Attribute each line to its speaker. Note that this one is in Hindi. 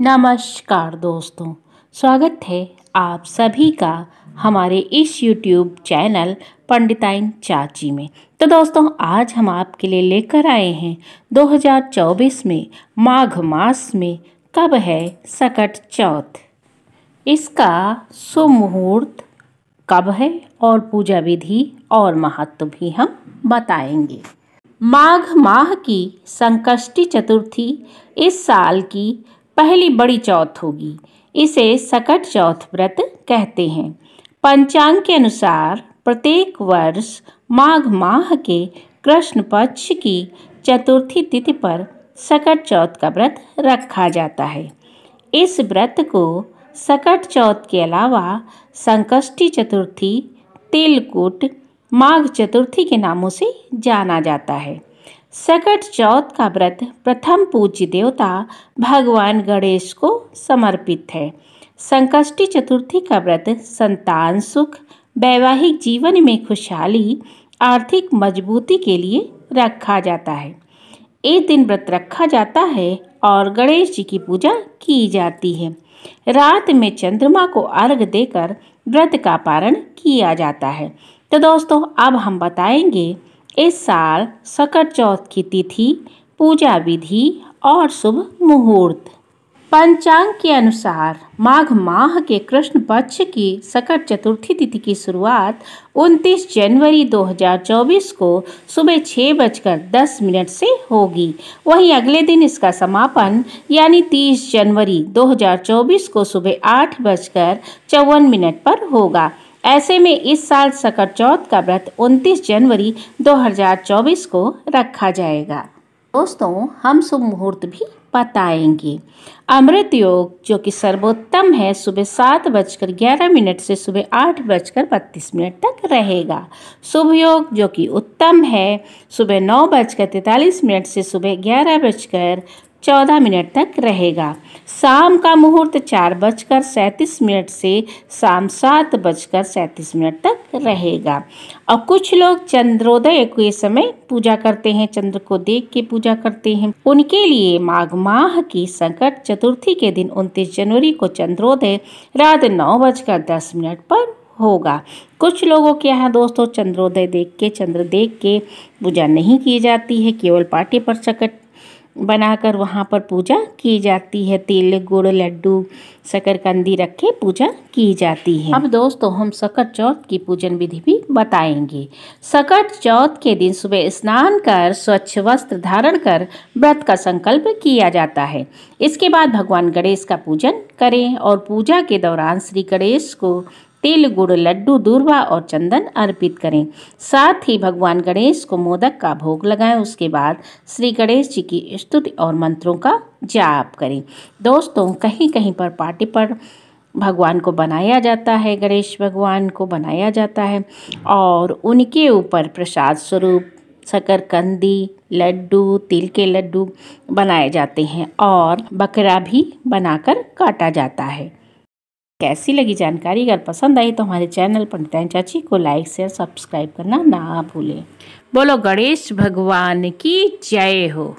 Speaker 1: नमस्कार दोस्तों स्वागत है आप सभी का हमारे इस यूट्यूब चैनल पंडिताइन चाची में तो दोस्तों आज हम आपके लिए लेकर आए हैं 2024 में माघ मास में कब है सकट चौथ इसका सुमुहूर्त कब है और पूजा विधि और महत्व भी हम बताएंगे माघ माह की संकष्टी चतुर्थी इस साल की पहली बड़ी चौथ होगी इसे सकट चौथ व्रत कहते हैं पंचांग के अनुसार प्रत्येक वर्ष माघ माह के कृष्ण पक्ष की चतुर्थी तिथि पर सकट चौथ का व्रत रखा जाता है इस व्रत को सकट चौथ के अलावा संकष्टी चतुर्थी तिलकुट माघ चतुर्थी के नामों से जाना जाता है सकट चौथ का व्रत प्रथम पूज्य देवता भगवान गणेश को समर्पित है संकष्टी चतुर्थी का व्रत संतान सुख वैवाहिक जीवन में खुशहाली आर्थिक मजबूती के लिए रखा जाता है एक दिन व्रत रखा जाता है और गणेश जी की पूजा की जाती है रात में चंद्रमा को अर्घ देकर व्रत का पारण किया जाता है तो दोस्तों अब हम बताएंगे इस साल सकट चौथ की तिथि पूजा विधि और शुभ मुहूर्त पंचांग के अनुसार माघ माह के कृष्ण पक्ष की सकट चतुर्थी तिथि की शुरुआत 29 जनवरी 2024 को सुबह छः बजकर दस मिनट से होगी वहीं अगले दिन इसका समापन यानी 30 जनवरी 2024 को सुबह आठ बजकर चौवन मिनट पर होगा ऐसे में इस साल सकर चौथ का व्रत 29 जनवरी 2024 को रखा जाएगा दोस्तों हम शुभ मुहूर्त भी बताएंगे अमृत योग जो कि सर्वोत्तम है सुबह सात बजकर ग्यारह मिनट से सुबह आठ बजकर बत्तीस मिनट तक रहेगा शुभ योग जो कि उत्तम है सुबह नौ बजकर तैतालीस मिनट से सुबह ग्यारह बजकर चौदह मिनट तक रहेगा शाम का मुहूर्त चार बजकर सैंतीस मिनट से शाम सात बजकर सैंतीस मिनट तक रहेगा और कुछ लोग चंद्रोदय के समय पूजा करते हैं चंद्र को देख के पूजा करते हैं उनके लिए माघ माह की संकट चतुर्थी के दिन उनतीस जनवरी को चंद्रोदय रात नौ बजकर दस मिनट पर होगा कुछ लोगों के यहाँ दोस्तों चंद्रोदय देख के चंद्र देख के पूजा नहीं की जाती है केवल पाटे पर चकट बनाकर वहाँ पर पूजा की जाती है तिल गुड़ लड्डू शकरकंदी रख के पूजा की जाती है अब दोस्तों हम सकट चौथ की पूजन विधि भी बताएंगे शकट चौथ के दिन सुबह स्नान कर स्वच्छ वस्त्र धारण कर व्रत का संकल्प किया जाता है इसके बाद भगवान गणेश का पूजन करें और पूजा के दौरान श्री गणेश को तिल गुड़ लड्डू दूरवा और चंदन अर्पित करें साथ ही भगवान गणेश को मोदक का भोग लगाएं उसके बाद श्री गणेश जी की स्तुति और मंत्रों का जाप करें दोस्तों कहीं कहीं पर पार्टी पर भगवान को बनाया जाता है गणेश भगवान को बनाया जाता है और उनके ऊपर प्रसाद स्वरूप शकरकंदी लड्डू तिल के लड्डू बनाए जाते हैं और बकरा भी बनाकर काटा जाता है कैसी लगी जानकारी अगर पसंद आई तो हमारे चैनल पंडित चाची को लाइक शेयर सब्सक्राइब करना ना भूलें बोलो गणेश भगवान की जय हो